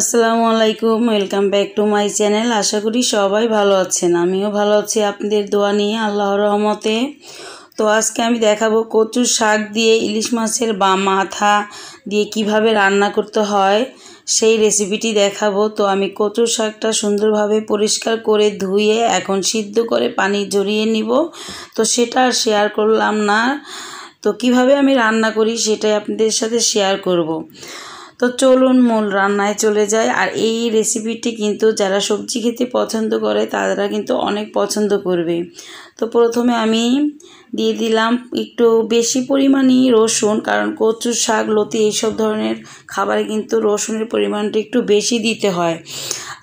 আসসালামু আলাইকুম welcome back to my channel আশা করি সবাই ভালো আছেন আমিও ভালো আছি আপনাদের দোয়া নিয়ে আল্লাহ রহমতে তো আজকে আমি দেখাবো কচু শাক দিয়ে ইলিশ মাছের বা মাথা দিয়ে কিভাবে রান্না করতে হয় সেই রেসিপিটি দেখাবো তো আমি কচু শাকটা সুন্দরভাবে পরিষ্কার করে ধুয়ে এখন সিদ্ধ করে পানি জড়িয়ে নিব তো সেটা শেয়ার করলাম না তো কিভাবে আমি রান্না করি সেটাই আপনাদের সাথে শেয়ার করব। তো চলুন মূল রান্নায় চলে যায় আর এই রেসিপিটি কিন্তু যারা সবজি খেতে পছন্দ করে তারা কিন্তু অনেক পছন্দ করবে তো প্রথমে আমি দিয়ে দিলাম একটু বেশি পরিমাণই রসুন কারণ কচু শাক লতি এইসব ধরনের খাবারে কিন্তু রসুনের পরিমাণটা একটু বেশি দিতে হয়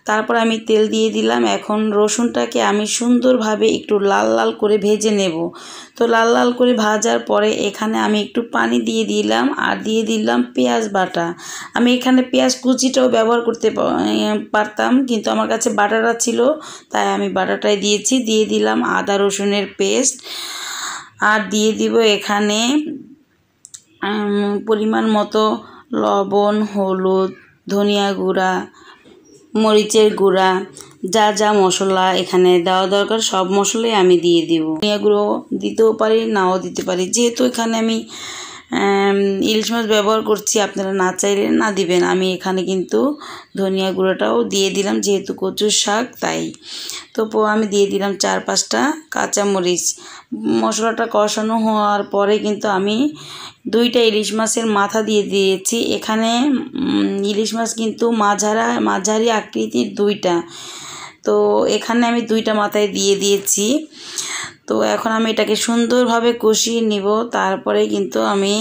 তারপর আমি তেল দিয়ে দিলাম এখন রসুনটাকে আমি সুন্দরভাবে একটু লাল লাল করে ভেজে নেব তো লাল লাল করে ভাজার পরে এখানে আমি একটু পানি দিয়ে দিলাম আর দিয়ে দিলাম পেঁয়াজ বাটা আমি এখানে পেঁয়াজ কুচিটাও ব্যবহার করতে পারতাম কিন্তু আমার কাছে বাটাটা ছিল তাই আমি বাটাটাই দিয়েছি দিয়ে দিলাম আদা রসুনের পেস্ট আর দিয়ে দিব এখানে পরিমাণ মতো লবণ হলুদ ধনিয়া গুঁড়া মরিচের গুঁড়া যা যা মশলা এখানে দেওয়া দরকার সব মশলাই আমি দিয়ে দিব ধনিয়া গুঁড়ো দিতেও পারি নাও দিতে পারি যেহেতু এখানে আমি ইলিশ মাছ ব্যবহার করছি আপনারা না চাইলে না দিবেন আমি এখানে কিন্তু ধনিয়া গুঁড়োটাও দিয়ে দিলাম যেহেতু কচুর শাক তাই তো আমি দিয়ে দিলাম চার পাঁচটা কাঁচামরিচ মশলাটা কষানো হওয়ার পরে কিন্তু আমি দুইটা ইলিশ মাছের মাথা দিয়ে দিয়েছি এখানে ইলিশ মাছ কিন্তু মাঝারা মাঝারি আকৃতির দুইটা তো এখানে আমি দুইটা মাথায় দিয়ে দিয়েছি তো এখন আমি এটাকে সুন্দরভাবে কষিয়ে নিব তারপরে কিন্তু আমি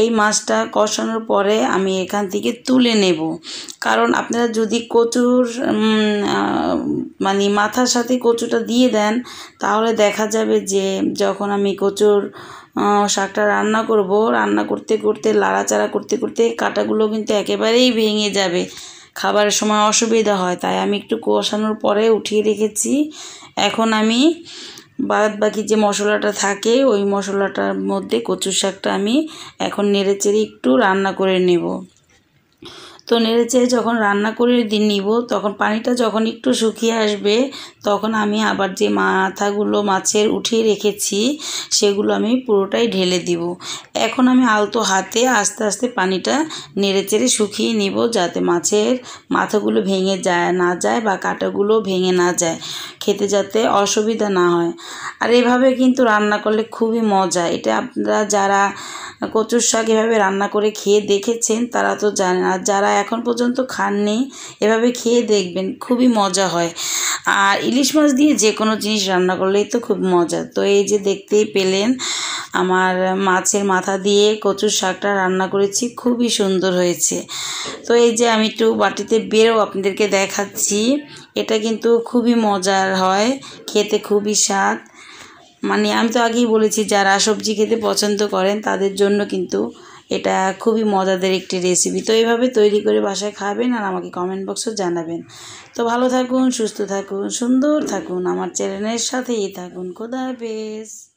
এই মাছটা কষানোর পরে আমি এখান থেকে তুলে নেব কারণ আপনারা যদি কচুর মানে মাথার সাথে কচুটা দিয়ে দেন তাহলে দেখা যাবে যে যখন আমি কচুর শাকটা রান্না করব রান্না করতে করতে লাড়াচাড়া করতে করতে কাঁটাগুলো কিন্তু একেবারেই ভেঙে যাবে খাবারের সময় অসুবিধা হয় তাই আমি একটু কষানোর পরে উঠিয়ে রেখেছি এখন আমি বাদ বাকি যে মশলাটা থাকে ওই মশলাটার মধ্যে কচু শাকটা আমি এখন নেড়ে চেড়ে একটু রান্না করে নেব তো নেড়ে চেড়ে যখন রান্না করে দিন নিব তখন পানিটা যখন একটু শুকিয়ে আসবে তখন আমি আবার যে মাথাগুলো মাছের উঠিয়ে রেখেছি সেগুলো আমি পুরোটাই ঢেলে দিব এখন আমি আলতো হাতে আস্তে আস্তে পানিটা নেড়ে চেড়ে শুকিয়ে নিব যাতে মাছের মাথাগুলো ভেঙে যায় না যায় বা কাটাগুলো ভেঙে না যায় খেতে যাতে অসুবিধা না হয় আর এভাবে কিন্তু রান্না করলে খুবই মজা এটা আপনারা যারা কচুর শাক এভাবে রান্না করে খেয়ে দেখেছেন তারা তো জানেন আর যারা এখন পর্যন্ত খাননি এভাবে খেয়ে দেখবেন খুবই মজা হয় আর ইলিশ মাছ দিয়ে যে কোনো জিনিস রান্না করলেই তো খুব মজা তো এই যে দেখতেই পেলেন আমার মাছের মাথা দিয়ে কচুর শাকটা রান্না করেছি খুবই সুন্দর হয়েছে তো এই যে আমি একটু বাটিতে বেরো আপনাদেরকে দেখাচ্ছি এটা কিন্তু খুবই মজার হয় খেতে খুবই স্বাদ মানে আমি তো আগেই বলেছি যারা সবজি খেতে পছন্দ করেন তাদের জন্য কিন্তু এটা খুবই মজাদের একটি রেসিপি তো এইভাবে তৈরি করে বাসায় খাবেন আর আমাকে কমেন্ট বক্সে জানাবেন তো ভালো থাকুন সুস্থ থাকুন সুন্দর থাকুন আমার চ্যানেলের সাথেই থাকুন খোদা হাফেজ